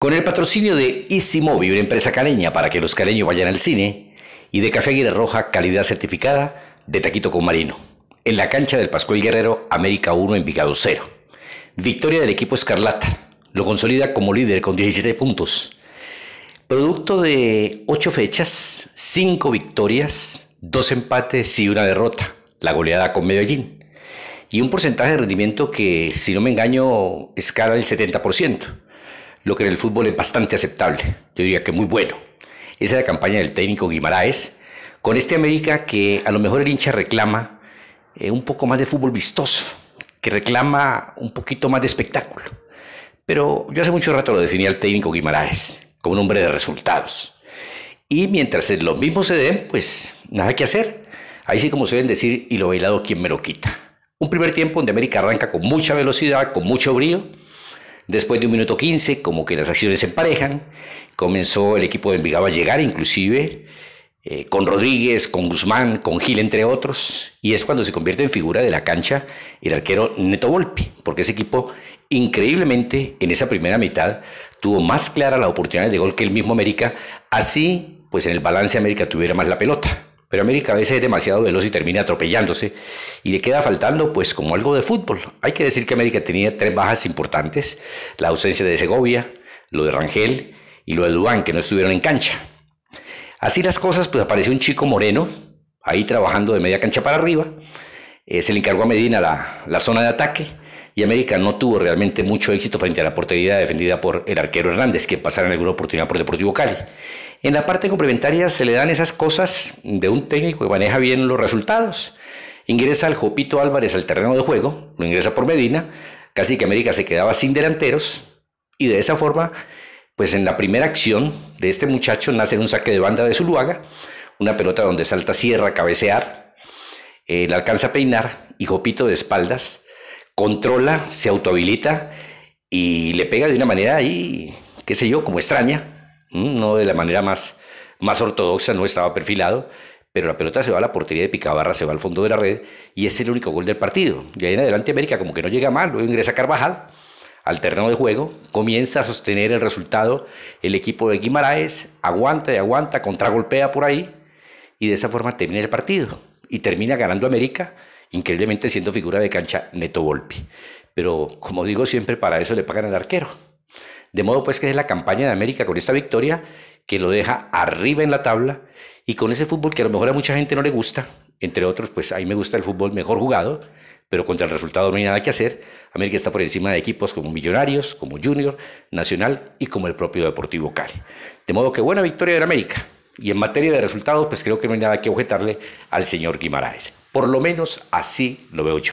Con el patrocinio de Easy una empresa caleña para que los caleños vayan al cine, y de Café Aguirre Roja, calidad certificada, de Taquito con Marino, en la cancha del Pascual Guerrero, América 1 en Vigado 0. Victoria del equipo Escarlata, lo consolida como líder con 17 puntos. Producto de 8 fechas, 5 victorias, 2 empates y una derrota, la goleada con Medellín. Y un porcentaje de rendimiento que, si no me engaño, escala el 70% lo que en el fútbol es bastante aceptable, yo diría que muy bueno. Esa es la campaña del técnico Guimaraes, con este América que a lo mejor el hincha reclama eh, un poco más de fútbol vistoso, que reclama un poquito más de espectáculo. Pero yo hace mucho rato lo definía al técnico Guimaraes como un hombre de resultados. Y mientras los mismos se den, pues nada que hacer. Ahí sí como suelen decir, y lo bailado, quien me lo quita? Un primer tiempo donde América arranca con mucha velocidad, con mucho brío, Después de un minuto 15, como que las acciones se emparejan, comenzó el equipo de Envigado a llegar inclusive, eh, con Rodríguez, con Guzmán, con Gil, entre otros, y es cuando se convierte en figura de la cancha el arquero Neto Volpi, porque ese equipo increíblemente en esa primera mitad tuvo más clara las oportunidades de gol que el mismo América, así pues en el balance América tuviera más la pelota. Pero América a veces es demasiado veloz y termina atropellándose y le queda faltando pues como algo de fútbol. Hay que decir que América tenía tres bajas importantes, la ausencia de Segovia, lo de Rangel y lo de Dubán, que no estuvieron en cancha. Así las cosas, pues apareció un chico moreno, ahí trabajando de media cancha para arriba, eh, se le encargó a Medina la, la zona de ataque y América no tuvo realmente mucho éxito frente a la portería defendida por el arquero Hernández, que pasara en alguna oportunidad por Deportivo Cali. En la parte complementaria se le dan esas cosas de un técnico que maneja bien los resultados. Ingresa al Jopito Álvarez al terreno de juego, lo ingresa por Medina, casi que América se quedaba sin delanteros y de esa forma, pues en la primera acción de este muchacho nace un saque de banda de Zuluaga, una pelota donde salta Sierra a cabecear, eh, le alcanza a peinar y Jopito de espaldas controla, se autohabilita y le pega de una manera ahí, qué sé yo, como extraña, Mm, no de la manera más, más ortodoxa, no estaba perfilado, pero la pelota se va a la portería de Picabarra, se va al fondo de la red y es el único gol del partido. y ahí en adelante América como que no llega mal, luego ingresa Carvajal al terreno de juego, comienza a sostener el resultado, el equipo de Guimaraes aguanta y aguanta, contragolpea por ahí y de esa forma termina el partido y termina ganando América, increíblemente siendo figura de cancha Neto golpe Pero como digo siempre, para eso le pagan al arquero. De modo pues que es la campaña de América con esta victoria que lo deja arriba en la tabla y con ese fútbol que a lo mejor a mucha gente no le gusta, entre otros, pues a mí me gusta el fútbol mejor jugado, pero contra el resultado no hay nada que hacer. América está por encima de equipos como Millonarios, como Junior, Nacional y como el propio Deportivo Cali. De modo que buena victoria de América. Y en materia de resultados, pues creo que no hay nada que objetarle al señor Guimaraes. Por lo menos así lo veo yo.